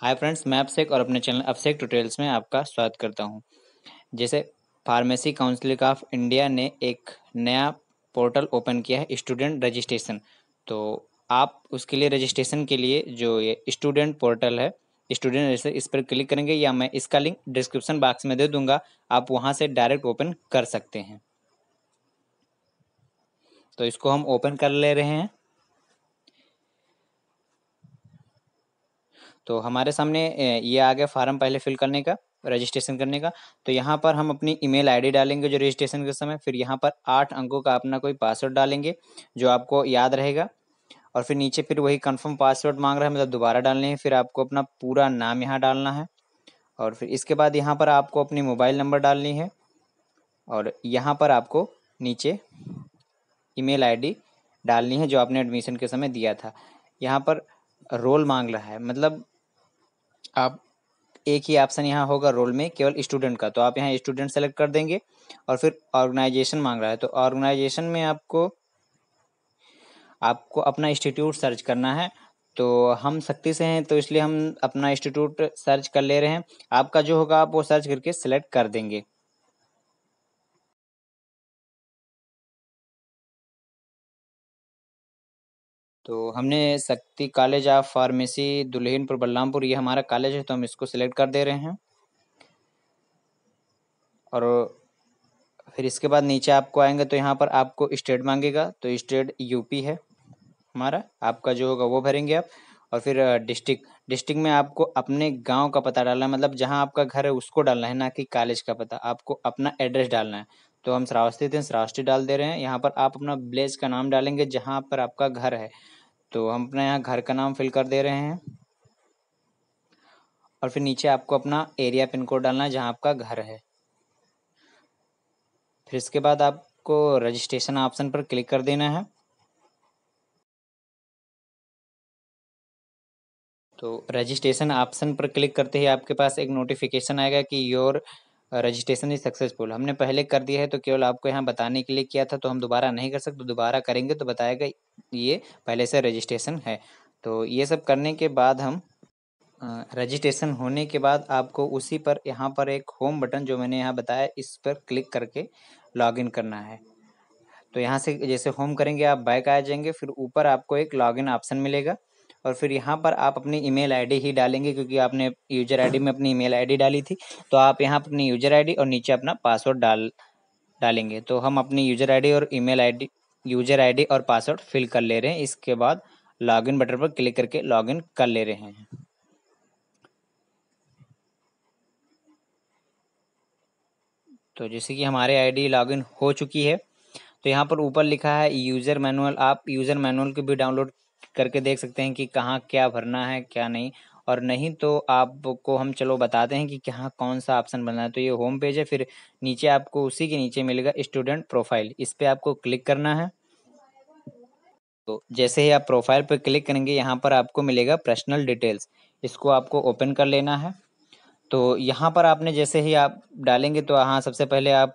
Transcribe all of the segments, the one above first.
Hi friends मैं अभिषेक और अपने चैनल अभिषेक ट्यूटोरियल्स में आपका स्वागत करता हूं। जैसे फार्मेसी काउंसिल ऑफ इंडिया ने एक नया पोर्टल ओपन किया है स्टूडेंट रजिस्ट्रेशन तो आप उसके लिए रजिस्ट्रेशन के लिए जो ये स्टूडेंट पोर्टल है स्टूडेंट रजिस्टर इस पर क्लिक करेंगे या मैं इसका लिंक डिस्क्रिप्शन बॉक्स में दे दूँगा आप वहाँ से डायरेक्ट ओपन कर सकते हैं तो इसको हम ओपन कर ले रहे हैं तो हमारे सामने ये आ गया फार्म पहले फिल करने का रजिस्ट्रेशन करने का तो यहाँ पर हम अपनी ईमेल आईडी डालेंगे जो रजिस्ट्रेशन के समय फिर यहाँ पर आठ अंकों का अपना कोई पासवर्ड डालेंगे जो आपको याद रहेगा और फिर नीचे फिर वही कंफर्म पासवर्ड मांग रहा है मतलब दोबारा डालने हैं फिर आपको अपना पूरा नाम यहाँ डालना है और फिर इसके बाद यहाँ पर आपको अपनी मोबाइल नंबर डालनी है और यहाँ पर आपको नीचे ई मेल डालनी है जो आपने एडमिशन के समय दिया था यहाँ पर रोल मांग रहा है मतलब आप एक ही ऑप्शन यहाँ होगा रोल में केवल स्टूडेंट का तो आप यहाँ स्टूडेंट सेलेक्ट कर देंगे और फिर ऑर्गेनाइजेशन मांग रहा है तो ऑर्गेनाइजेशन में आपको आपको अपना इंस्टीट्यूट सर्च करना है तो हम सख्ती से हैं तो इसलिए हम अपना इंस्टीट्यूट सर्च कर ले रहे हैं आपका जो होगा आप वो सर्च करके सेलेक्ट कर देंगे तो हमने Shakti college of pharmacy Dulhinpur Balrampur ये हमारा कॉलेज है तो हम इसको सिलेक्ट कर दे रहे हैं और फिर इसके बाद नीचे आपको आएंगे तो यहाँ पर आपको स्टेट मांगेगा तो स्टेट यूपी है हमारा आपका जो होगा वो भरेंगे आप और फिर डिस्ट्रिक्ट डिस्ट्रिक्ट में आपको अपने गांव का पता डालना है मतलब जहाँ आपका घर है उसको डालना है ना कि कॉलेज का पता आपको अपना एड्रेस डालना है तो हम श्रावस्ती थे श्रावस्ती डाल दे रहे हैं यहाँ पर आप अपना विलेज का नाम डालेंगे जहाँ पर आपका घर है तो हम अपने यहाँ घर का नाम फिल कर दे रहे हैं और फिर नीचे आपको अपना एरिया पिन कोड डालना है जहाँ आपका घर है फिर इसके बाद आपको रजिस्ट्रेशन ऑप्शन पर क्लिक कर देना है तो रजिस्ट्रेशन ऑप्शन पर क्लिक करते ही आपके पास एक नोटिफिकेशन आएगा कि योर रजिस्ट्रेशन इज सक्सेसफुल हमने पहले कर दिया है तो केवल आपको यहाँ बताने के लिए किया था तो हम दोबारा नहीं कर सकते दोबारा करेंगे तो बताएगा ये पहले से रजिस्ट्रेशन है तो ये सब करने के बाद हम रजिस्ट्रेशन होने के बाद आपको उसी पर यहाँ पर एक होम बटन जो मैंने यहाँ बताया इस पर क्लिक करके लॉगिन करना है तो यहाँ से जैसे होम करेंगे आप बैक आ जाएंगे फिर ऊपर आपको एक लॉगिन ऑप्शन मिलेगा और फिर यहाँ पर आप अपनी ईमेल आईडी ही डालेंगे क्योंकि आपने यूजर आईडी में अपनी ईमेल आईडी डाली थी तो आप यहाँ अपनी यूजर आईडी और नीचे अपना पासवर्ड डाल डालेंगे तो हम अपनी यूजर आईडी और ईमेल आईडी यूजर आईडी और पासवर्ड फिल कर ले रहे हैं इसके बाद लॉगिन बटन पर क्लिक करके लॉगिन कर ले रहे हैं तो जैसे कि हमारे आईडी लॉगिन हो चुकी है तो यहाँ पर ऊपर लिखा है यूज़र मैनुअल आप यूज़र मैनुअल को भी डाउनलोड करके देख सकते हैं कि कहाँ क्या भरना है क्या नहीं और नहीं तो आपको हम चलो बताते हैं कि कहाँ कौन सा ऑप्शन बनना है तो ये होम पेज है फिर नीचे आपको उसी के नीचे मिलेगा स्टूडेंट प्रोफाइल इस पर आपको क्लिक करना है तो जैसे ही आप प्रोफाइल पर क्लिक करेंगे यहाँ पर आपको मिलेगा पर्सनल डिटेल्स इसको आपको ओपन कर लेना है तो यहाँ पर आपने जैसे ही आप डालेंगे तो हाँ सबसे पहले आप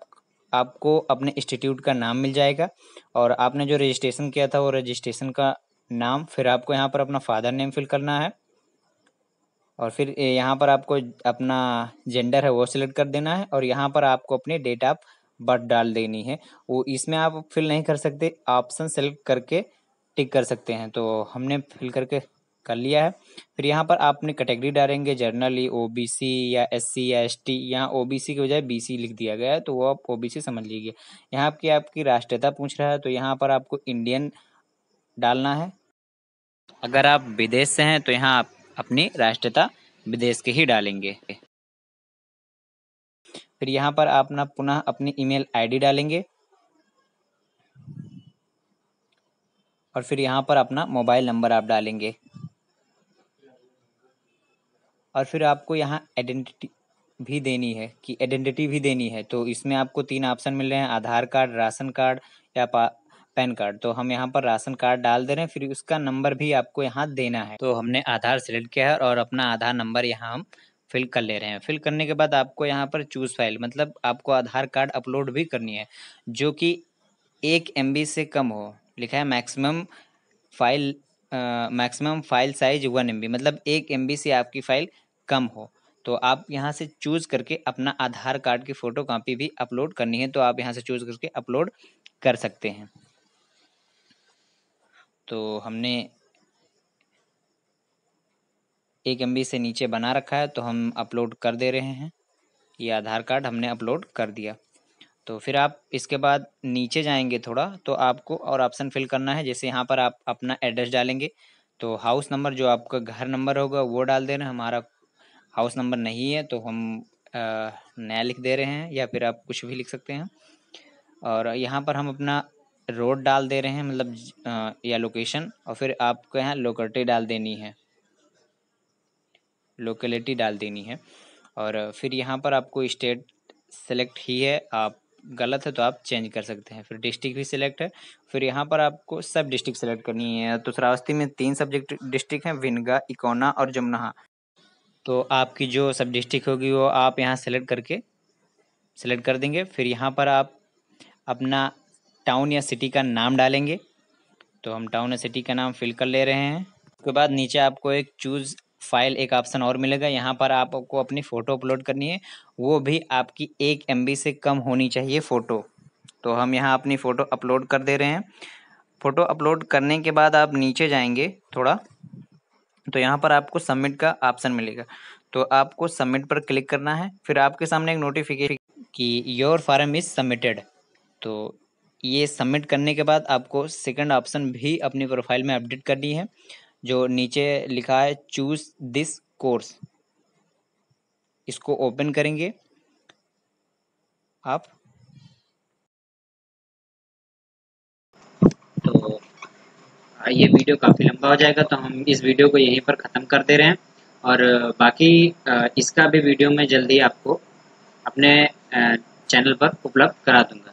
आपको अपने इंस्टीट्यूट का नाम मिल जाएगा और आपने जो रजिस्ट्रेशन किया था वो रजिस्ट्रेशन का नाम फिर आपको यहाँ पर अपना फादर नेम फिल करना है और फिर यहाँ पर आपको अपना जेंडर है वो सिलेक्ट कर देना है और यहाँ पर आपको अपनी डेट ऑफ बर्थ डाल देनी है वो इसमें आप फिल नहीं कर सकते ऑप्शन सेलेक्ट करके टिक कर सकते हैं तो हमने फिल करके कर लिया है फिर यहाँ पर आप अपनी कैटेगरी डालेंगे जर्नली ओ बी सी या एस सी या एस टी यहाँ ओ बी सी की बजाय बी सी लिख दिया गया है तो वो आप ओ बी सी समझ लीजिए यहाँ आपकी आपकी राष्ट्रीयता पूछ रहा है तो यहाँ पर आपको इंडियन डालना है अगर आप विदेश से हैं तो यहाँ आप अपनी राष्ट्रीयता विदेश के ही डालेंगे फिर यहाँ पर आप ना पुनः अपनी ईमेल आईडी डालेंगे और फिर यहाँ पर अपना मोबाइल नंबर आप डालेंगे और फिर आपको यहाँ आइडेंटिटी भी देनी है कि आइडेंटिटी भी देनी है तो इसमें आपको तीन ऑप्शन मिल रहे हैं आधार कार्ड राशन कार्ड या पैन कार्ड तो हम यहाँ पर राशन कार्ड डाल दे रहे हैं फिर उसका नंबर भी आपको यहाँ देना है तो हमने आधार सेलेक्ट किया है और अपना आधार नंबर यहाँ हम फिल कर ले रहे हैं फिल करने के बाद आपको यहाँ पर चूज फाइल मतलब आपको आधार कार्ड अपलोड भी करनी है जो कि एक एम से कम हो लिखा है maximum file maximum file size one M मतलब एक एम से आपकी फ़ाइल कम हो तो आप यहाँ से चूज़ करके अपना आधार कार्ड की फ़ोटो कापी भी अपलोड करनी है तो आप यहाँ से चूज़ करके अपलोड कर सकते हैं तो हमने एक एम से नीचे बना रखा है तो हम अपलोड कर दे रहे हैं ये आधार कार्ड हमने अपलोड कर दिया तो फिर आप इसके बाद नीचे जाएंगे थोड़ा तो आपको और ऑप्शन फिल करना है जैसे यहाँ पर आप अपना एड्रेस डालेंगे तो हाउस नंबर जो आपका घर नंबर होगा वो डाल दे रहे हैं हमारा हाउस नंबर नहीं है तो हम नया लिख दे रहे हैं या फिर आप कुछ भी लिख सकते हैं और यहाँ पर हम अपना रोड डाल दे रहे हैं मतलब या लोकेशन और फिर आपको यहाँ लोकेलिटी डाल देनी है लोकेलिटी डाल देनी है और फिर यहाँ पर आपको स्टेट सेलेक्ट ही है आप गलत है तो आप चेंज कर सकते हैं फिर डिस्ट्रिक्ट भी सिलेक्ट है फिर यहाँ पर आपको सब डिस्ट्रिक्ट सेलेक्ट करनी है तो श्रावस्ती में तीन सब्जेक्ट डिस्ट्रिक्ट हैं विनगा इकोना और जमुना तो आपकी जो सब डिस्ट्रिक्ट होगी वो आप यहाँ सेलेक्ट करके सेलेक्ट कर देंगे फिर यहाँ पर आप अपना टाउन या सिटी का नाम डालेंगे तो हम टाउन या सिटी का नाम फिल कर ले रहे हैं उसके बाद नीचे आपको एक चूज़ फाइल एक ऑप्शन और मिलेगा यहाँ पर आपको अपनी फ़ोटो अपलोड करनी है वो भी आपकी एक एम से कम होनी चाहिए फ़ोटो तो हम यहाँ अपनी फ़ोटो अपलोड कर दे रहे हैं फ़ोटो अपलोड करने के बाद आप नीचे जाएंगे थोड़ा तो यहाँ पर आपको सबमिट का ऑप्शन मिलेगा तो आपको सबमिट पर क्लिक करना है फिर आपके सामने एक नोटिफिकेशन कि योर फार्म इज़ सबमिटेड तो ये सबमिट करने के बाद आपको सेकंड ऑप्शन भी अपनी प्रोफाइल में अपडेट करनी है जो नीचे लिखा है चूज दिस कोर्स इसको ओपन करेंगे आप तो हाँ, ये वीडियो काफ़ी लंबा हो जाएगा तो हम इस वीडियो को यहीं पर ख़त्म कर दे रहे हैं और बाकी इसका भी वीडियो मैं जल्दी आपको अपने चैनल पर उपलब्ध करा दूंगा